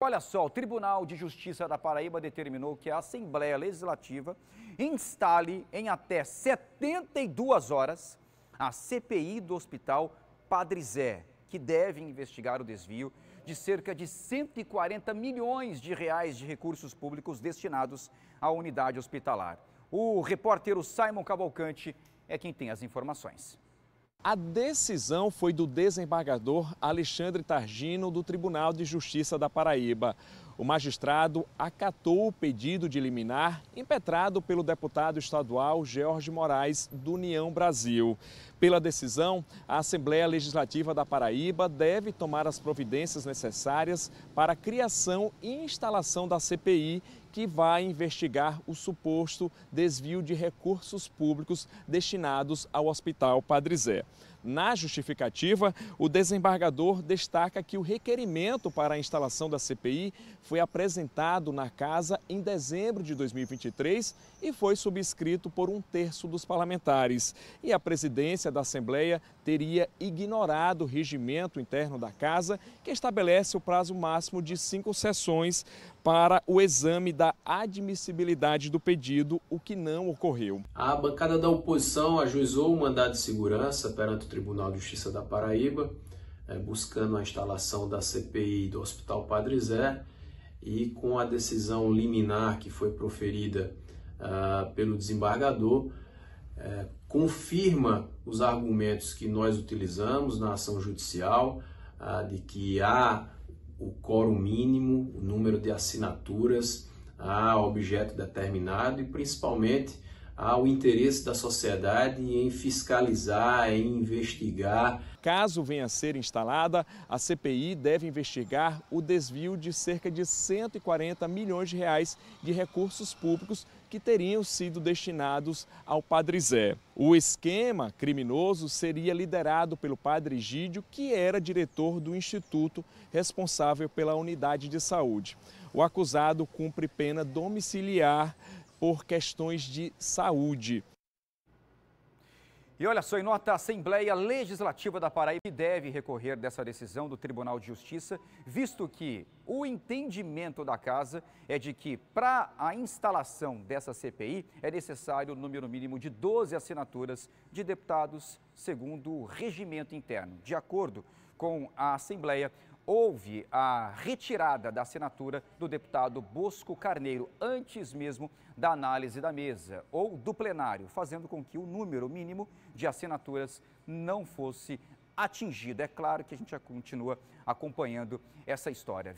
Olha só, o Tribunal de Justiça da Paraíba determinou que a Assembleia Legislativa instale em até 72 horas a CPI do Hospital Padre Zé, que deve investigar o desvio de cerca de 140 milhões de reais de recursos públicos destinados à unidade hospitalar. O repórter Simon Cavalcante é quem tem as informações. A decisão foi do desembargador Alexandre Targino, do Tribunal de Justiça da Paraíba. O magistrado acatou o pedido de liminar impetrado pelo deputado estadual Jorge Moraes, do União Brasil. Pela decisão, a Assembleia Legislativa da Paraíba deve tomar as providências necessárias para a criação e instalação da CPI, que vai investigar o suposto desvio de recursos públicos destinados ao Hospital Padre Zé. Na justificativa, o desembargador destaca que o requerimento para a instalação da CPI foi apresentado na Casa em dezembro de 2023 e foi subscrito por um terço dos parlamentares. E a presidência da Assembleia teria ignorado o regimento interno da Casa, que estabelece o prazo máximo de cinco sessões para o exame da admissibilidade do pedido, o que não ocorreu. A bancada da oposição ajuizou o mandado de segurança perante Tribunal de Justiça da Paraíba, é, buscando a instalação da CPI do Hospital Padre Zé e com a decisão liminar que foi proferida uh, pelo desembargador, uh, confirma os argumentos que nós utilizamos na ação judicial, uh, de que há o quórum mínimo, o número de assinaturas, há objeto determinado e principalmente ao interesse da sociedade em fiscalizar, em investigar. Caso venha a ser instalada, a CPI deve investigar o desvio de cerca de 140 milhões de reais de recursos públicos que teriam sido destinados ao Padre Zé. O esquema criminoso seria liderado pelo Padre Gídio, que era diretor do instituto responsável pela unidade de saúde. O acusado cumpre pena domiciliar por questões de saúde. E olha só, em nota, a Assembleia Legislativa da Paraíba deve recorrer dessa decisão do Tribunal de Justiça, visto que o entendimento da casa é de que, para a instalação dessa CPI, é necessário o um número mínimo de 12 assinaturas de deputados, segundo o regimento interno. De acordo com a Assembleia, houve a retirada da assinatura do deputado Bosco Carneiro antes mesmo da análise da mesa ou do plenário, fazendo com que o número mínimo de assinaturas não fosse atingido. É claro que a gente já continua acompanhando essa história, viu?